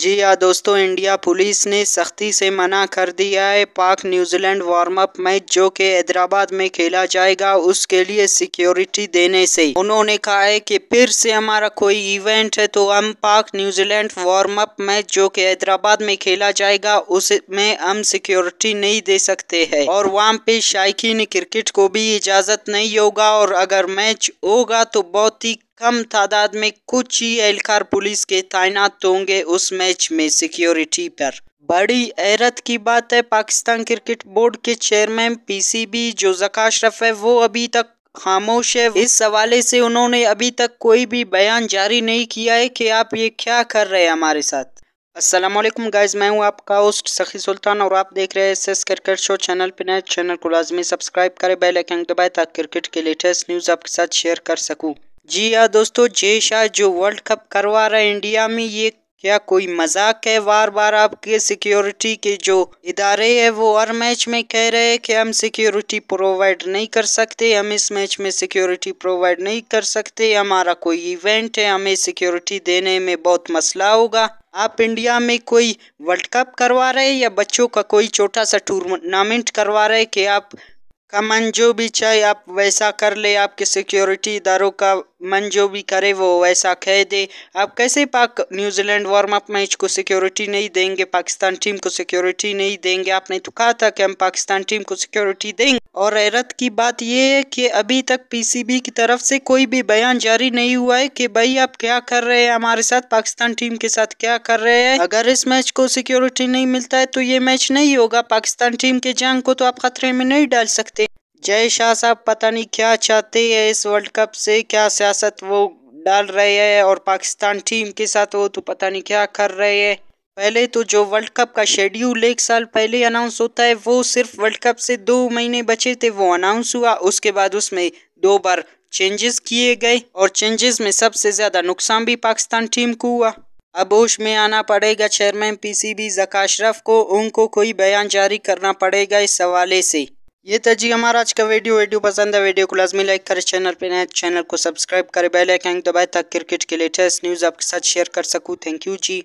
जी हाँ दोस्तों India police ने सख्ती से मना कर दिया है पाक न्यूजीलैंड वार्म अप मैच जो कि हैदराबाद में खेला जाएगा उसके लिए सिक्योरिटी देने से उन्होंने कहा है कि फिर से हमारा कोई इवेंट है तो हम पाक न्यूजीलैंड वार्म अप मैच जो कि हैदराबाद में खेला जाएगा उसमें हम सिक्योरिटी नहीं दे सकते हैं और वहाँ पे शायकीन क्रिकेट को भी इजाज़त नहीं होगा और अगर मैच होगा तो बहुत ही कम तादाद में कुछ ही एहलकार पुलिस के तैनात होंगे उस मैच में सिक्योरिटी पर बड़ी हैरत की बात है पाकिस्तान क्रिकेट बोर्ड के चेयरमैन पीसीबी जो जका अशरफ है वो अभी तक खामोश है इस हवाले से उन्होंने अभी तक कोई भी बयान जारी नहीं किया है कि आप ये क्या कर रहे हैं हमारे साथ असलम गाइज मैं हूँ आपका होस्ट सखी सुल्तान और आप देख रहे हैं S S cricket show channel पर नए चैनल को लाजमी सब्सक्राइब करें बेल आइकन दबाएं ताकि क्रिकेट के लेटेस्ट न्यूज़ आपके साथ शेयर कर सकूँ जी हाँ दोस्तों जय शाह जो वर्ल्ड कप करवा रहा है इंडिया में ये क्या कोई मजाक है बार बार आपके सिक्योरिटी के जो इदारे हैं वो हर मैच में कह रहे हैं कि हम सिक्योरिटी प्रोवाइड नहीं कर सकते हम इस मैच में सिक्योरिटी प्रोवाइड नहीं कर सकते हमारा कोई इवेंट है हमें सिक्योरिटी देने में बहुत मसला होगा आप इंडिया में कोई वर्ल्ड कप करवा रहे हैं या बच्चों का कोई छोटा सा टूर्नामेंट करवा रहे हैं कि आप कमन जो भी चाहे आप वैसा कर ले आपके सिक्योरिटी इदारों का मन जो भी करे वो वैसा कह दे अब कैसे Pak New Zealand warm up match को सिक्योरिटी नहीं देंगे पाकिस्तान टीम को सिक्योरिटी नहीं देंगे आपने तो कहा था कि हम पाकिस्तान टीम को सिक्योरिटी देंगे और हैरत की बात ये है कि अभी तक पीसीबी की तरफ से कोई भी बयान जारी नहीं हुआ है कि भाई आप क्या कर रहे हैं हमारे साथ पाकिस्तान टीम के साथ क्या कर रहे हैं अगर इस मैच को सिक्योरिटी नहीं मिलता है तो ये मैच नहीं होगा पाकिस्तान टीम के जंग को तो आप खतरे में नहीं डाल सकते जय शाह साहब पता नहीं क्या चाहते हैं इस वर्ल्ड कप से क्या सियासत वो डाल रहे हैं और पाकिस्तान टीम के साथ वो तो पता नहीं क्या कर रहे हैं पहले तो जो वर्ल्ड कप का शेड्यूल एक साल पहले अनाउंस होता है वो सिर्फ वर्ल्ड कप से दो महीने बचे थे वो अनाउंस हुआ उसके बाद उसमें दो बार चेंजेस किए गए और चेंजेस में सबसे ज़्यादा नुकसान भी पाकिस्तान टीम को हुआ अब होश में आना पड़ेगा चेयरमैन पीसीबी अशरफ को उनको कोई बयान जारी करना पड़ेगा इस हवाले से ये था तो जी हमारा आज का वीडियो वीडियो पसंद है वीडियो को लाजमी लाइक करें चैनल पर नए चैनल को सब्सक्राइब करें बेल आइकन दबाएं ताकि क्रिकेट के लेटेस्ट न्यूज़ आपके साथ शेयर कर सकूं थैंक यू जी